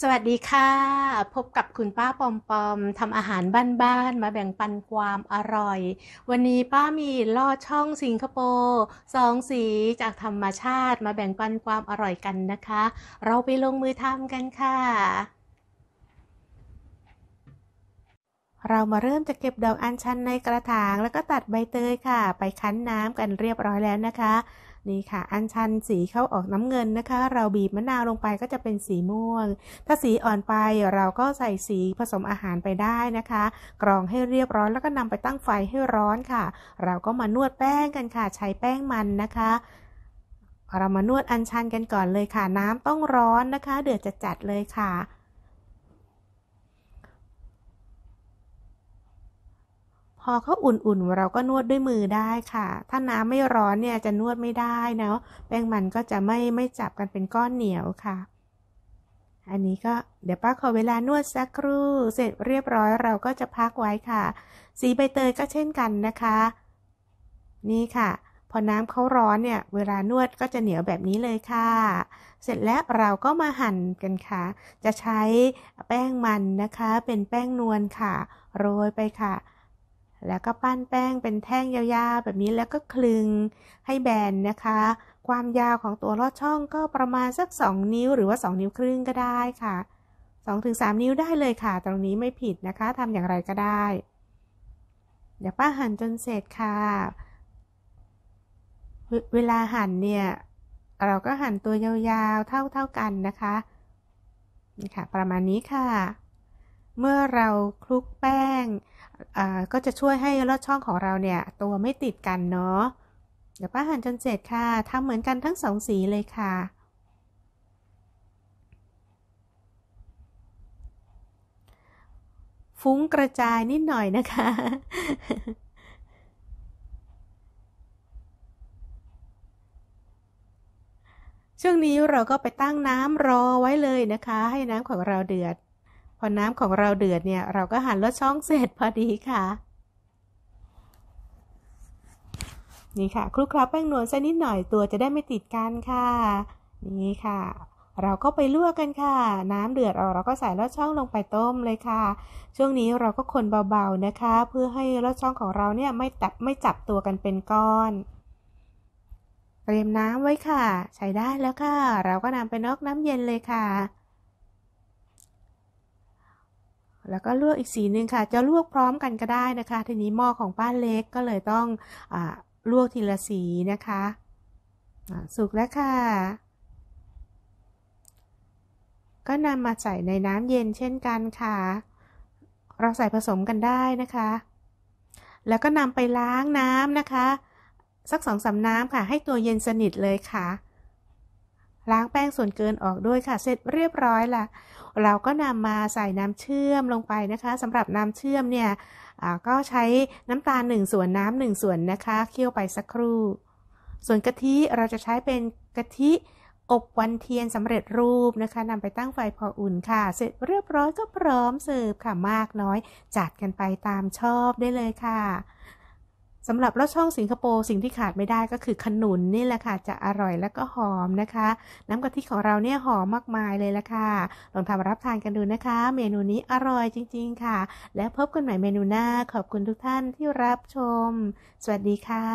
สวัสดีค่ะ พบกับคุณป้าปอมปอมทำอาหารบ้านๆมาแบ่งปันความอร่อย วันนี้ป้ามีลอดช่องสิงคโปร์สองสีจากธรรมชาติมาแบ่งปันความอร่อยกันนะคะ เราไปลงมือทำกันค่ะ เรามาเริ่มจะเก็บดอกอัญชันในกระถางแล้วก็ตัดใบเตยค่ะ ไปคั้นน้ำกันเรียบร้อยแล้วนะคะนี่ค่ะอันชัน สีเข้าออกน้ำเงินนะคะ เราบีบมะนาวลงไปก็จะเป็นสีม่วง ถ้าสีอ่อนไปเราก็ใส่สีผสมอาหารไปได้นะคะ กรองให้เรียบร้อยแล้วก็นำไปตั้งไฟให้ร้อนค่ะ เราก็มานวดแป้งกันค่ะ ใช้แป้งมันนะคะ เรามานวดอันชันกันก่อนเลยค่ะน้ำต้องร้อนนะคะ เดือดจะจัดเลยค่ะพอเขาอุ่นๆ เราก็นวดด้วยมือได้ค่ะ ถ้าน้ำไม่ร้อนเนี่ยจะนวดไม่ได้นะ แป้งมันก็จะไม่ไม่จับกันเป็นก้อนเหนียวค่ะ อันนี้ก็เดี๋ยวป้าขอเวลานวดสักครู่ เสร็จเรียบร้อยเราก็จะพักไว้ค่ะ สีใบเตยก็เช่นกันนะคะ นี่ค่ะ พอน้ำเขาร้อนเนี่ย เวลานวดก็จะเหนียวแบบนี้เลยค่ะ เสร็จแล้วเราก็มาหั่นกันค่ะ จะใช้แป้งมันนะคะเป็นแป้งนวลค่ะโรยไปค่ะแล้วก็ปั้นแป้งเป็นแท่งยาวๆแบบนี้แล้วก็คลึงให้แบนนะคะ ความยาวของตัวลอดช่องก็ประมาณสัก 2 นิ้วหรือว่า 2 นิ้วครึ่งก็ได้ค่ะ2-3 นิ้วได้เลยค่ะ ตรงนี้ไม่ผิดนะคะทำอย่างไรก็ได้เดี๋ยวป้าหั่นจนเสร็จค่ะเวเวลาหั่นเนี่ย เราก็หั่นตัวยาวๆ เท่าๆกันนะคะนี่ค่ะ ประมาณนี้ค่ะ เมื่อเราคลุกแป้งก็จะช่วยให้ลอดช่องของเราเนี่ย ตัวไม่ติดกันเนาะเดี๋ยวป้าหันจนเสร็จค่ะทำเหมือนกันทั้งสองสีเลยค่ะ ฟุ้งกระจายนิดหน่อยนะคะ ช่วงนี้เราก็ไปตั้งน้ำรอไว้เลยนะคะ ให้น้ำของเราเดือดพอน้ำของเราเดือดเนี่ยเราก็หั่นลดช่องเสร็จพอดีค่ะ นี่ค่ะคลุกคล้าแป้งนวลสักนิดหน่อยตัวจะได้ไม่ติดกันค่ะนี่ค่ะ เราก็ไปลวกกันค่ะ น้ำเดือดออกเราก็ใส่ลอดช่องลงไปต้มเลยค่ะ ช่วงนี้เราก็คนเบา ๆนะคะ เพื่อให้ลอดช่องของเราเนี่ยไม่ตับไม่จับตัวกันเป็นก้อน เตรียมน้ำไว้ค่ะ ใช้ได้แล้วค่ะ เราก็นำไปนอกน้ำเย็นเลยค่ะแล้วก็ลวกอีกสีหนึ่งค่ะ จะลวกพร้อมกันก็ได้นะคะ ทีนี้หม้อของป้าเล็กก็เลยต้องอลวกทีละสีนะคะ สุกแล้วค่ะ ก็นำมาใส่ในน้ำเย็นเช่นกันค่ะ เราใส่ผสมกันได้นะคะ แล้วก็นำไปล้างน้ำนะคะ สักสองสาน้ำค่ะ ให้ตัวเย็นสนิทเลยค่ะล้างแป้งส่วนเกินออกด้วยค่ะ เสร็จเรียบร้อยละเราก็นำมาใส่น้ำเชื่อมลงไปนะคะสำหรับน้ำเชื่อมเนี่ยก็ใช้น้ำตาล 1 ส่วนน้ำหนึ่งส่วนนะคะเคี่ยวไปสักครู่ส่วนกะทิเราจะใช้เป็นกะทิอบวันเทียนสำเร็จรูปนะคะนำไปตั้งไฟพออุ่นค่ะ เสร็จเรียบร้อยก็พร้อมเสิร์ฟค่ะมากน้อยจัดกันไปตามชอบได้เลยค่ะสำหรับรสช่องสิงคโปร์สิ่งที่ขาดไม่ได้ก็คือ ขนุนนี่แหละค่ะจะอร่อยแล้วก็หอมนะคะ น้ำกะทิของเราเนี่ยหอมมากมายเลยละค่ะ ลองทำรับทานกันดูนะคะ เมนูนี้อร่อยจริง ๆค่ะ และพบกันใหม่เมนูหน้าขอบคุณทุกท่านที่รับชม สวัสดีค่ะ